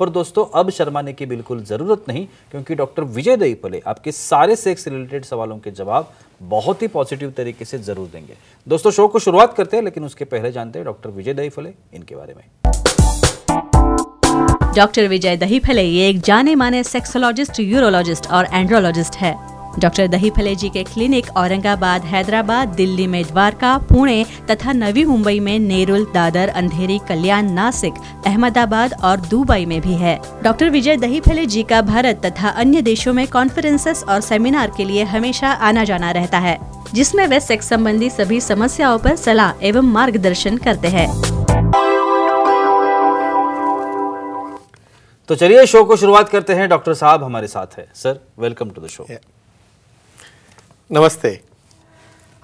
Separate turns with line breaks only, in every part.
पर दोस्तों अब शर्माने की बिल्कुल ज़रूरत नहीं क्योंकि डॉक्टर विजय दई पले आपके सारे सेक्स रिलेटेड सवालों के जवाब बहुत ही पॉजिटिव तरीके से ज़रूर देंगे दोस्तों शो को शुरुआत करते हैं लेकिन उसके पहले जानते हैं डॉक्टर विजय दई फले इनके बारे में डॉक्टर विजय दही फले ये एक जाने माने सेक्सोलॉजिस्ट यूरोलॉजिस्ट और एंड्रोलॉजिस्ट है डॉक्टर दही फले जी के क्लिनिक औरंगाबाद हैदराबाद दिल्ली में द्वारका पुणे तथा नवी मुंबई में नेरुल दादर अंधेरी कल्याण नासिक अहमदाबाद और दुबई में भी है डॉक्टर विजय दही फले जी का भारत तथा अन्य देशों में कॉन्फ्रेंसेस और सेमिनार के लिए हमेशा आना जाना रहता है जिसमें वे सेक्स संबंधी सभी समस्याओं पर सलाह एवं मार्गदर्शन करते हैं तो चलिए शो को शुरुआत करते हैं डॉक्टर साहब हमारे साथ है sir welcome to the show yeah. नमस्ते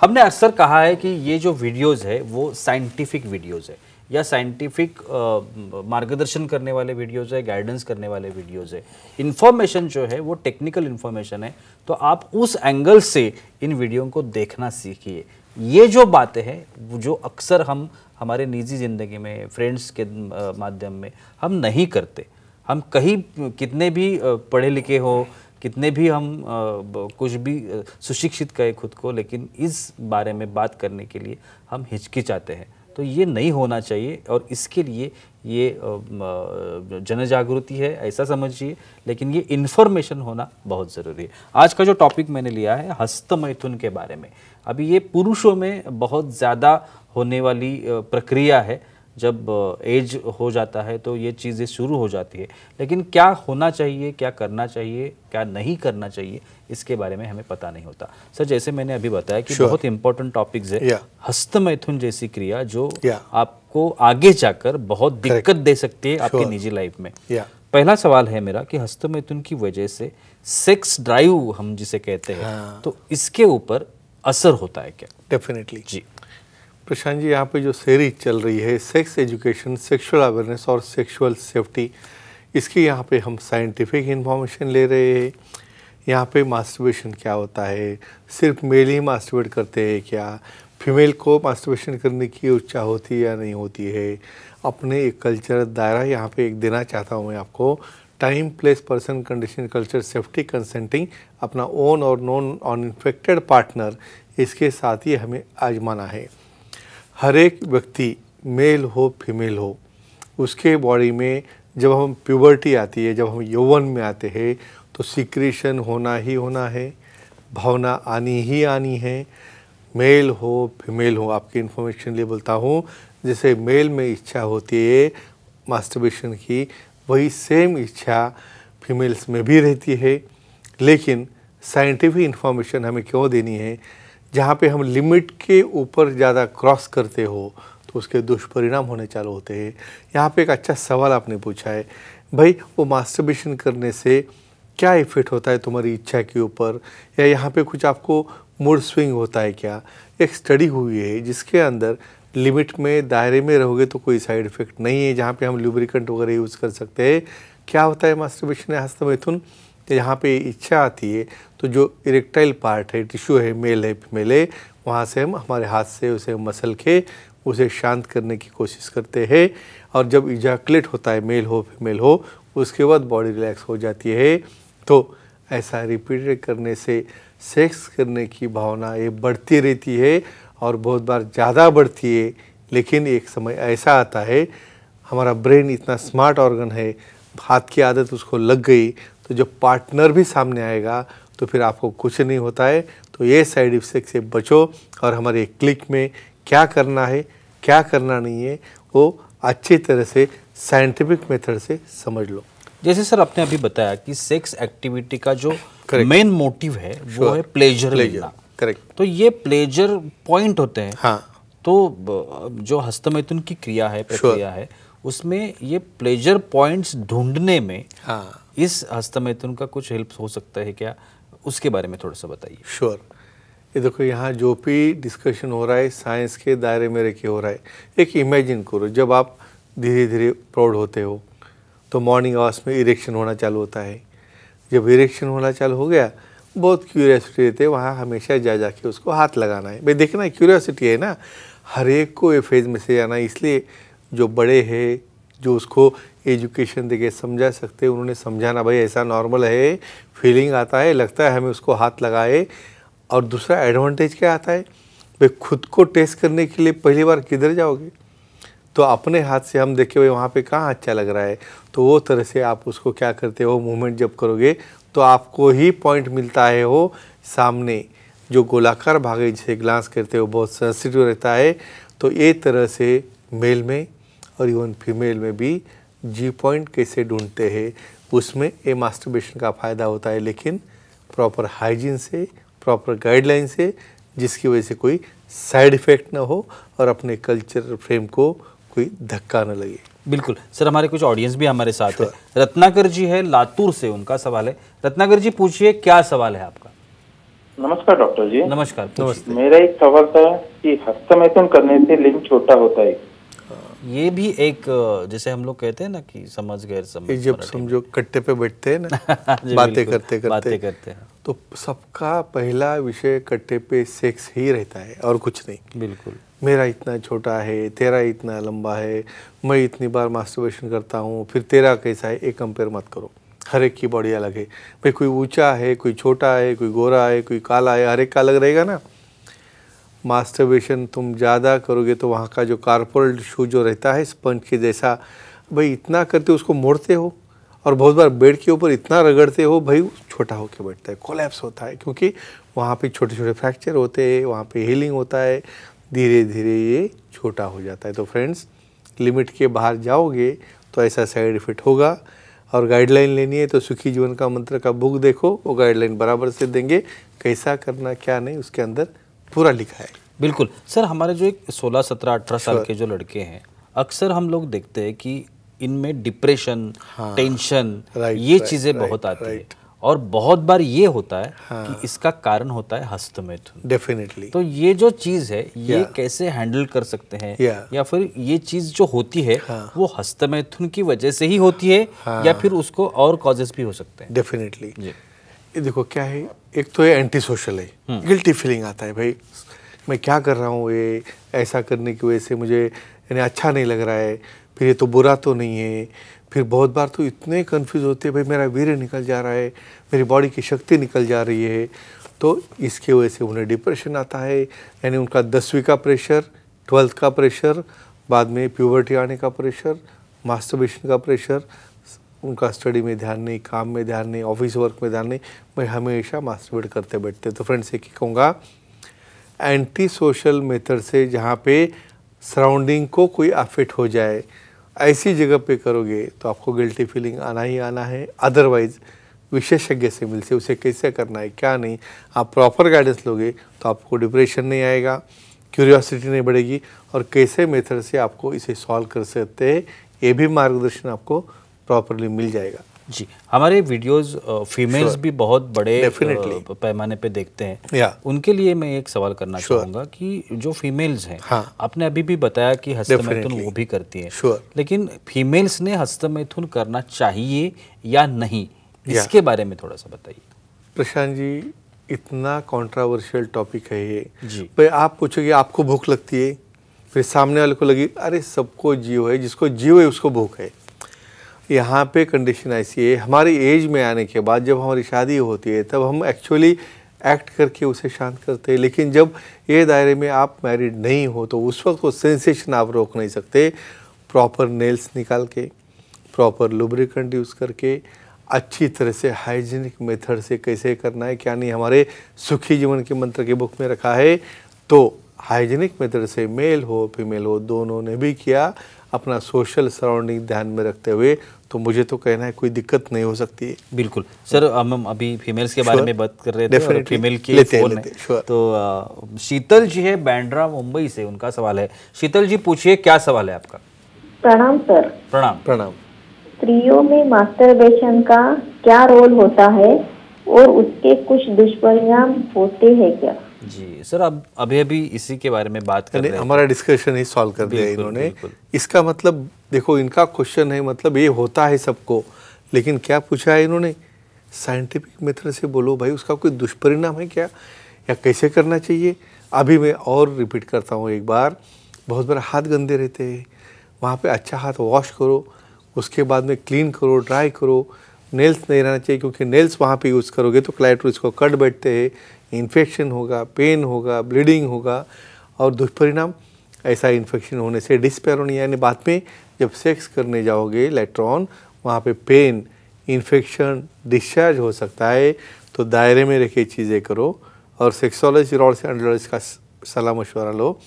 हमने अक्सर कहा है कि ये जो वीडियोज़ है वो साइंटिफिक वीडियोज़ है या साइंटिफिक मार्गदर्शन करने वाले वीडियोज़ है गाइडेंस करने वाले वीडियोज़ है इन्फॉर्मेशन जो है वो टेक्निकल इन्फॉर्मेशन है तो आप उस एंगल से इन वीडियो को देखना सीखिए ये जो बातें हैं जो अक्सर हम हमारे निजी ज़िंदगी में फ्रेंड्स के माध्यम में हम नहीं करते हम कहीं कितने भी पढ़े लिखे हो कितने भी हम कुछ भी सुशिक्षित कहे खुद को लेकिन इस बारे में बात करने के लिए हम हिचकिचाते हैं तो ये नहीं होना चाहिए और इसके लिए ये जन जागृति है ऐसा समझिए लेकिन ये इन्फॉर्मेशन होना बहुत ज़रूरी है आज का जो टॉपिक मैंने लिया है हस्त मैथुन के बारे में अभी ये पुरुषों में बहुत ज़्यादा होने वाली प्रक्रिया है जब एज हो जाता है तो ये चीज़ें शुरू हो जाती है लेकिन क्या होना चाहिए क्या करना चाहिए क्या नहीं करना चाहिए इसके बारे में हमें पता नहीं होता सर जैसे मैंने अभी बताया कि sure. बहुत इंपॉर्टेंट टॉपिक्स है yeah. हस्तमैथुन जैसी क्रिया जो yeah. आपको आगे जाकर बहुत दिक्कत Correct. दे सकती है sure. आपकी निजी लाइफ में yeah. पहला सवाल है मेरा कि हस्तमैथुन की वजह से
सेक्स ड्राइव हम जिसे कहते हैं हाँ। तो इसके ऊपर असर होता है क्या डेफिनेटली जी प्रशांत जी यहाँ पे जो सीरीज चल रही है सेक्स एजुकेशन सेक्सुअल अवेयरनेस और सेक्सुअल सेफ्टी इसकी यहाँ पे हम साइंटिफिक इन्फॉर्मेशन ले रहे हैं यहाँ पे मास्टरबेशन क्या होता है सिर्फ मेल ही मास्टरबेट करते हैं क्या फीमेल को मास्टरबेशन करने की इच्छा होती है या नहीं होती है अपने एक कल्चर दायरा यहाँ पे एक देना चाहता हूँ मैं आपको time place person condition culture safety consenting अपना ओन और नॉन अनफेक्टेड पार्टनर इसके साथ ही हमें आजमाना है हर एक व्यक्ति मेल हो फीमेल हो उसके बॉडी में जब हम प्यूबर्टी आती है जब हम यौवन में आते हैं तो सिक्रेशन होना ही होना है भावना आनी ही आनी है मेल हो फीमेल हो आपकी इन्फॉर्मेशन लिए बोलता हूँ जैसे मेल में इच्छा होती है मास्टरबेशन की वही सेम इच्छा फीमेल्स में भी रहती है लेकिन साइंटिफिक इन्फॉर्मेशन हमें क्यों देनी है जहाँ पे हम लिमिट के ऊपर ज़्यादा क्रॉस करते हो तो उसके दुष्परिणाम होने चालू होते हैं यहाँ पे एक अच्छा सवाल आपने पूछा है भाई वो मास्टरबेशन करने से क्या इफ़ेक्ट होता है तुम्हारी इच्छा के ऊपर या यहाँ पे कुछ आपको मूड स्विंग होता है क्या एक स्टडी हुई है जिसके अंदर लिमिट में दायरे में रहोगे तो कोई साइड इफ़ेक्ट नहीं है जहाँ पे हम ल्यूब्रिकेंट वगैरह यूज़ कर सकते हैं क्या होता है मास्टरबेशन या हस्तमैथुन तो जहाँ पे इच्छा आती है तो जो इरेक्टाइल पार्ट है टिश्यू है मेल है फीमेल है वहाँ से हम हमारे हाथ से उसे मसल के उसे शांत करने की कोशिश करते हैं और जब इजाकुलेट होता है मेल हो फीमेल हो उसके बाद बॉडी रिलैक्स हो जाती है तो ऐसा रिपीट करने से सेक्स करने की भावना ये बढ़ती रहती है और बहुत बार ज़्यादा बढ़ती है लेकिन एक समय ऐसा आता है हमारा ब्रेन इतना स्मार्ट ऑर्गन है हाथ की आदत उसको लग गई तो जब पार्टनर भी सामने आएगा तो फिर आपको कुछ नहीं होता है तो ये साइड इफेक्ट से बचो और हमारे क्लिक में क्या करना है क्या करना नहीं है वो अच्छी तरह से साइंटिफिक मेथड से समझ लो
जैसे सर आपने अभी बताया कि सेक्स एक्टिविटी का जो
मेन मोटिव है वो है प्लेजर प्लेजर
करेक्ट तो ये प्लेजर पॉइंट होते हैं हाँ तो जो हस्तमैथुन की क्रिया है प्रक्रिया है उसमें ये प्लेजर पॉइंट्स ढूंढने में हाँ इस हस्तमैथुन का कुछ हेल्प हो सकता
है क्या उसके बारे में थोड़ा सा बताइए श्योर sure. ये देखो यहाँ जो भी डिस्कशन हो रहा है साइंस के दायरे में रह के हो रहा है एक इमेजिन करो जब आप धीरे धीरे प्रौढ़ होते हो तो मॉर्निंग आवर्स में इरेक्शन होना चालू होता है जब इरेक्शन होना चालू हो गया बहुत क्यूरियासिटी रहते हैं वहाँ हमेशा जा जा उसको हाथ लगाना है भाई देखना क्यूरियासिटी है ना हर एक को ये फेज में से जाना इसलिए जो बड़े हैं जो उसको एजुकेशन देके समझा सकते उन्होंने समझाना भाई ऐसा नॉर्मल है फीलिंग आता है लगता है हमें उसको हाथ लगाए और दूसरा एडवांटेज क्या आता है भाई खुद को टेस्ट करने के लिए पहली बार किधर जाओगे तो अपने हाथ से हम देखे भाई वहाँ पे कहाँ अच्छा लग रहा है तो वो तरह से आप उसको क्या करते हो मूवमेंट जब करोगे तो आपको ही पॉइंट मिलता है वो सामने जो गोलाकार भागे जिसे ग्लांस करते हो बहुत सेंसिटिव रहता है तो ये तरह से मेल में और इवन फीमेल में भी जी पॉइंट कैसे ढूंढते हैं उसमें ए मास्टरबेशन का फ़ायदा होता है लेकिन प्रॉपर हाइजीन से प्रॉपर गाइडलाइन से जिसकी वजह से कोई साइड इफ़ेक्ट ना हो और अपने कल्चर फ्रेम को कोई धक्का ना लगे बिल्कुल
सर हमारे कुछ ऑडियंस भी हमारे साथ है रत्नाकर जी है लातूर से उनका सवाल है रत्नाकर जी पूछिए क्या सवाल है आपका नमस्कार डॉक्टर जी नमस्कार मेरा एक सवाल था कि हस्तमैथुन करने से लिंग छोटा होता है ये भी एक जैसे हम लोग कहते हैं ना कि समझ गैर समझ जब
समझो कट्टे पे बैठते हैं ना बातें करते करते बातें करते हैं तो सबका पहला विषय कट्टे पे सेक्स ही रहता है और कुछ नहीं बिल्कुल मेरा इतना छोटा है तेरा इतना लंबा है मैं इतनी बार मास्टरबेशन करता हूँ फिर तेरा कैसा है एक कंपेयर मत करो हर एक की बॉडी अलग है भाई कोई ऊंचा है कोई छोटा है कोई गोरा है कोई काला है हर एक का अलग रहेगा ना मास्टरबेशन तुम ज़्यादा करोगे तो वहाँ का जो कार्पोरल शू जो रहता है स्पंज के जैसा भाई इतना करते उसको मोड़ते हो और बहुत बार बेड के ऊपर इतना रगड़ते हो भाई छोटा होके बैठता है कोलैप्स होता है क्योंकि वहाँ पे छोटे छोटे फ्रैक्चर होते हैं वहाँ पे हीलिंग होता है धीरे धीरे ये छोटा हो जाता है तो फ्रेंड्स लिमिट के बाहर जाओगे तो ऐसा साइड इफेक्ट होगा और गाइडलाइन लेनी है तो सुखी जीवन का मंत्र का बुक देखो वो गाइडलाइन बराबर से देंगे कैसा करना क्या नहीं उसके अंदर पूरा लिखा है बिल्कुल सर हमारे जो एक सोलह सत्रह अठारह साल के जो लड़के हैं अक्सर हम लोग देखते हैं कि
इनमें डिप्रेशन हाँ, टेंशन राइट, ये चीज़ें बहुत आती है और बहुत बार ये होता है हाँ, कि इसका कारण होता है हस्तमैथुन डेफिनेटली तो ये जो चीज़ है ये कैसे हैंडल कर सकते हैं या फिर ये चीज़ जो होती है हाँ, वो हस्तमैथुन
की वजह से ही होती है हाँ। या फिर उसको और कॉजेस भी हो सकते हैं डेफिनेटली ये देखो क्या है एक तो ये एंटी सोशल है गिल्टी हम्म। फीलिंग आता है भाई मैं क्या कर रहा हूँ ये ऐसा करने की वजह से मुझे यानी अच्छा नहीं लग रहा है फिर ये तो बुरा तो नहीं है फिर बहुत बार तो इतने कन्फ्यूज होते हैं भाई मेरा वीर निकल जा रहा है मेरी बॉडी की शक्ति निकल जा रही है तो इसके वजह से उन्हें डिप्रेशन आता है यानी उनका दसवीं का प्रेशर ट्वेल्थ का प्रेशर बाद में प्यूबर्टी आने का प्रेशर मास्टरबेशन का प्रेशर उनका स्टडी में ध्यान नहीं काम में ध्यान नहीं ऑफिस वर्क में ध्यान नहीं मैं हमेशा मास्टरबेट करते बैठते तो फ्रेंड्स एक ही कहूँगा एंटी सोशल मेथड से जहाँ पे सराउंडिंग को कोई अफेक्ट हो जाए ऐसी जगह पे करोगे तो आपको गिल्टी फीलिंग आना ही आना है अदरवाइज़ विशेषज्ञ से मिल से उसे कैसे करना है क्या नहीं आप प्रॉपर गाइडेंस लोगे तो आपको डिप्रेशन नहीं आएगा क्यूरियोसिटी नहीं बढ़ेगी और कैसे मेथड से आपको इसे सॉल्व कर सकते हैं ये भी मार्गदर्शन आपको प्रॉपरली मिल जाएगा जी
हमारे वीडियोस फीमेल्स sure. भी बहुत बड़े पैमाने पे देखते हैं yeah. उनके लिए मैं एक सवाल करना sure. चाहूँगा कि जो फीमेल्स हैं हाँ. आपने अभी भी बताया कि हस्तमैथुन वो भी करती हैं sure. लेकिन फीमेल्स ने हस्तमैथुन करना चाहिए या नहीं yeah. इसके बारे में थोड़ा सा बताइए
प्रशांत जी इतना कॉन्ट्रावर्शियल टॉपिक है ये जी आप पूछोगे आपको भूख लगती है फिर सामने वाले को लगी अरे सबको जीव है जिसको जीव है उसको भूख है यहाँ पे कंडीशन ऐसी है हमारी एज में आने के बाद जब हमारी शादी होती है तब हम एक्चुअली एक्ट करके उसे शांत करते हैं लेकिन जब ये दायरे में आप मैरिड नहीं हो तो उस वक्त वो सेंसेशन आप रोक नहीं सकते प्रॉपर नेल्स निकाल के प्रॉपर लुब्रिकेंट यूज़ करके अच्छी तरह से हाइजीनिक मेथड से कैसे करना है क्या नहीं हमारे सुखी जीवन के मंत्र के बुक में रखा है तो हाइजीनिक मेथड से मेल हो फीमेल हो दोनों ने भी किया अपना सोशल सराउंडिंग ध्यान में रखते हुए तो मुझे तो कहना है कोई दिक्कत नहीं हो सकती है बिल्कुल सर हम अभी फीमेल्स के बारे में बात कर रहे थे और फीमेल के लेते फोन लेते,
तो शीतल जी है बैंड्रा मुंबई से उनका सवाल है शीतल जी पूछिए क्या सवाल है आपका प्रणाम सर प्रणाम प्रणाम स्त्रियों में मास्टरबेशन का क्या रोल होता है और
उसके कुछ दुष्परिणाम होते हैं क्या जी सर अब अभी अभी इसी के बारे में बात कर रहे हैं हमारा डिस्कशन ही सॉल्व कर दिया इन्होंने इसका मतलब देखो इनका क्वेश्चन है मतलब ये होता है सबको लेकिन क्या पूछा है इन्होंने साइंटिफिक मेथड से बोलो भाई उसका कोई दुष्परिणाम है क्या या कैसे करना चाहिए अभी मैं और रिपीट करता हूँ एक बार बहुत बार हाथ गंदे रहते हैं वहाँ पे अच्छा हाथ वॉश करो उसके बाद में क्लीन करो ड्राई करो नेल्स नहीं रहना चाहिए क्योंकि नेल्स वहाँ पे यूज़ करोगे तो क्लाइट को कट बैठते हैं इन्फेक्शन होगा पेन होगा ब्लीडिंग होगा और दुष्परिणाम ऐसा इन्फेक्शन होने से डिस्पेरोनिया यानी बाद में जब सेक्स करने जाओगे इलेक्ट्रॉन वहाँ पे पेन इन्फेक्शन डिस्चार्ज हो सकता है तो दायरे में रखे चीज़ें करो और सेक्सोलॉजी रॉड्स एंडोलॉजी का सलाह मशवरा लो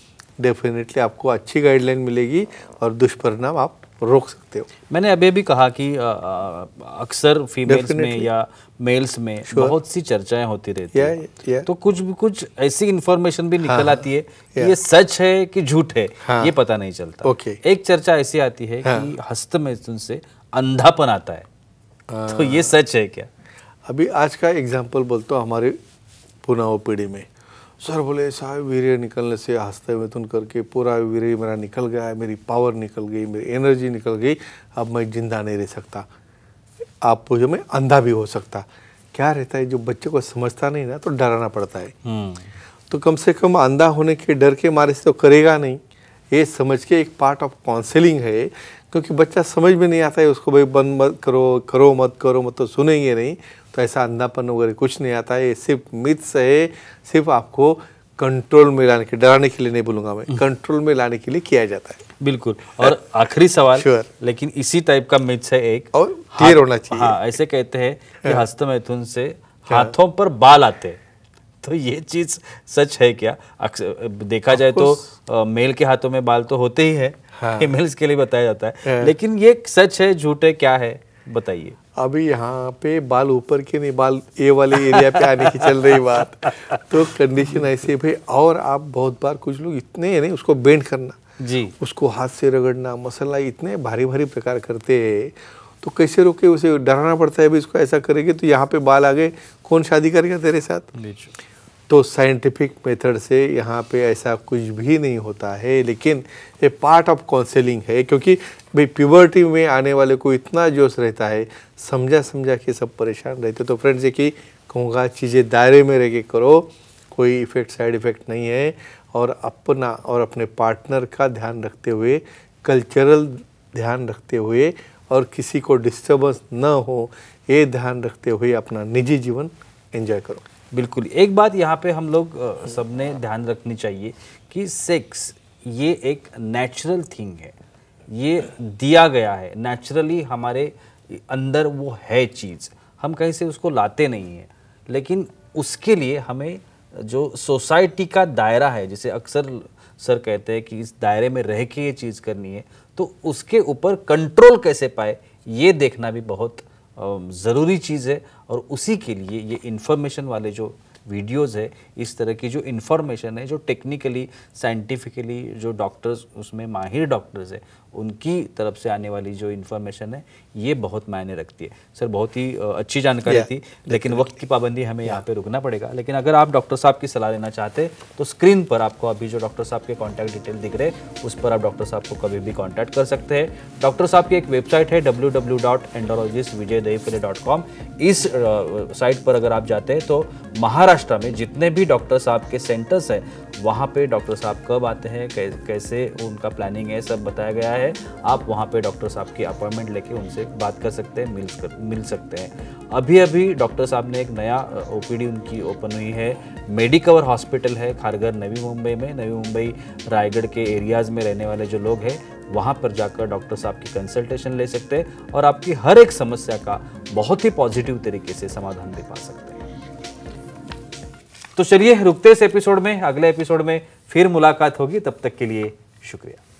डेफिनेटली आपको अच्छी गाइडलाइन मिलेगी और दुष्परिणाम आप रोक सकते हो मैंने अभी भी कहा कि अक्सर फीमेल्स में या मेल्स में sure. बहुत
सी चर्चाएं होती रहती yeah, yeah. है तो कुछ कुछ ऐसी इन्फॉर्मेशन भी निकल हाँ, आती है हाँ. कि yeah. ये सच है कि झूठ है हाँ, ये पता नहीं चलता okay. एक चर्चा ऐसी आती है हाँ, कि हस्त में से अंधापन आता है आ, तो ये
सच है क्या अभी आज का एग्जाम्पल बोलते हमारे पुनाव पीढ़ी में सर बोले साहब वीर निकलने से हस्ते मिथुन तो करके पूरा वीर मेरा निकल गया है मेरी पावर निकल गई मेरी एनर्जी निकल गई अब मैं जिंदा नहीं रह सकता आप पूछो मैं अंधा भी हो सकता क्या रहता है जो बच्चे को समझता नहीं ना तो डराना पड़ता है हम्म। तो कम से कम अंधा होने के डर के मारे से तो करेगा नहीं ये समझ के एक पार्ट ऑफ काउंसिलिंग है क्योंकि बच्चा समझ में नहीं आता है उसको भाई बंद मत करो करो मत करो मत तो सुनेंगे नहीं तो ऐसा अंधापन वगैरह कुछ नहीं आता है ये सिर्फ मिथ्स है सिर्फ आपको कंट्रोल में लाने के डराने के लिए नहीं बोलूंगा मैं कंट्रोल हम्म। में लाने के लिए किया जाता है बिल्कुल और आखिरी सवाल श्योर लेकिन इसी
टाइप का मिथ्स है एक और क्लियर होना चाहिए हाँ ऐसे कहते हैं कि हाँ। हस्त मैथुन से हाँ। हाथों पर बाल आते हैं तो ये चीज़ सच है क्या देखा जाए तो मेल के हाथों में बाल तो होते ही है फीमेल्स हाँ। के लिए बताया जाता है हाँ। लेकिन ये सच है झूठ है क्या है
बताइए अभी यहाँ पे बाल ऊपर के नहीं बाल ए वाले एरिया पे आने की चल रही बात तो कंडीशन ऐसे भी और आप बहुत बार कुछ लोग इतने नहीं उसको बेंड करना जी उसको हाथ से रगड़ना मसला इतने भारी भारी प्रकार करते हैं तो कैसे रोके उसे डराना पड़ता है भी इसको ऐसा करेंगे तो यहाँ पे बाल आ गए कौन शादी करेगा तेरे साथ तो साइंटिफिक मेथड से यहाँ पे ऐसा कुछ भी नहीं होता है लेकिन ये पार्ट ऑफ काउंसलिंग है क्योंकि भाई प्यूबर्टी में आने वाले को इतना जोश रहता है समझा समझा के सब परेशान रहते तो फ्रेंड्स ये कि कहूँगा चीज़ें दायरे में रह के करो कोई इफ़ेक्ट साइड इफ़ेक्ट नहीं है और अपना और अपने पार्टनर का ध्यान रखते हुए कल्चरल ध्यान रखते हुए और किसी को डिस्टर्बेंस न हो ये ध्यान रखते हुए अपना निजी जीवन एंजॉय करो बिल्कुल एक बात यहाँ पे हम लोग सबने ध्यान रखनी चाहिए कि
सेक्स ये एक नेचुरल थिंग है ये दिया गया है नेचुरली हमारे अंदर वो है चीज़ हम कहीं से उसको लाते नहीं हैं लेकिन उसके लिए हमें जो सोसाइटी का दायरा है जिसे अक्सर सर कहते हैं कि इस दायरे में रह के ये चीज़ करनी है तो उसके ऊपर कंट्रोल कैसे पाए ये देखना भी बहुत ज़रूरी चीज़ है और उसी के लिए ये इन्फॉर्मेशन वाले जो वीडियोस है इस तरह की जो इन्फॉर्मेशन है जो टेक्निकली साइंटिफिकली जो डॉक्टर्स उसमें माहिर डॉक्टर्स है उनकी तरफ से आने वाली जो इन्फॉर्मेशन है ये बहुत मायने रखती है सर बहुत ही अच्छी जानकारी थी लेकिन वक्त की पाबंदी हमें यहाँ पे रुकना पड़ेगा लेकिन अगर आप डॉक्टर साहब की सलाह लेना चाहते तो स्क्रीन पर आपको अभी जो डॉक्टर साहब के कॉन्टैक्ट डिटेल दिख रहे उस पर आप डॉक्टर साहब को कभी भी कॉन्टैक्ट कर सकते हैं डॉक्टर साहब की एक वेबसाइट है W W dot andrologist Vijay dot com इस साइट पर अगर आप जाते हैं तो महाराष्ट्र में जितने भी डॉक्टर साहब के सेंटर्स हैं वहाँ पे डॉक्टर साहब कब आते हैं कैसे उनका प्लानिंग है सब बताया गया है आप वहाँ पे डॉक्टर साहब की अपॉइंटमेंट लेके उनसे बात कर सकते हैं मिल कर, मिल सकते हैं अभी अभी डॉक्टर साहब ने एक नया ओ उनकी ओपन हुई है मेडिकवर हॉस्पिटल है खारगर नवी मुंबई में नवी मुंबई रायगढ़ के एरियाज़ में रहने वाले जो लोग हैं वहाँ पर जाकर डॉक्टर साहब की कंसल्टेशन ले सकते हैं और आपकी हर एक समस्या का बहुत ही पॉजिटिव तरीके से समाधान दे पा सकते हैं तो चलिए रुकते इस एपिसोड में अगले एपिसोड में फिर मुलाकात होगी तब तक के लिए शुक्रिया